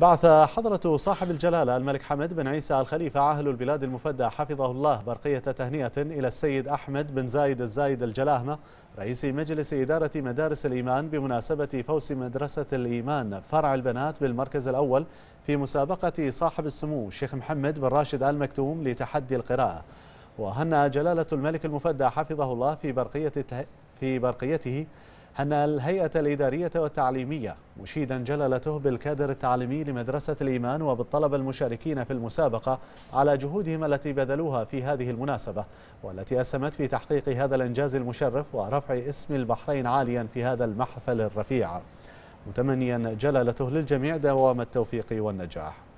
بعث حضرة صاحب الجلالة الملك حمد بن عيسى الخليفة عاهل البلاد المفدى حفظه الله برقية تهنئة إلى السيد أحمد بن زايد الزايد الجلاهمة رئيس مجلس إدارة مدارس الإيمان بمناسبة فوز مدرسة الإيمان فرع البنات بالمركز الأول في مسابقة صاحب السمو الشيخ محمد بن راشد آل مكتوم لتحدي القراءة وهنأ جلالة الملك المفدى حفظه الله في برقية في برقيته أن الهيئة الإدارية والتعليمية مشيدا جلالته بالكادر التعليمي لمدرسة الإيمان وبالطلبة المشاركين في المسابقة على جهودهم التي بذلوها في هذه المناسبة والتي أسهمت في تحقيق هذا الإنجاز المشرف ورفع اسم البحرين عاليا في هذا المحفل الرفيع متمنيا جلالته للجميع دوام التوفيق والنجاح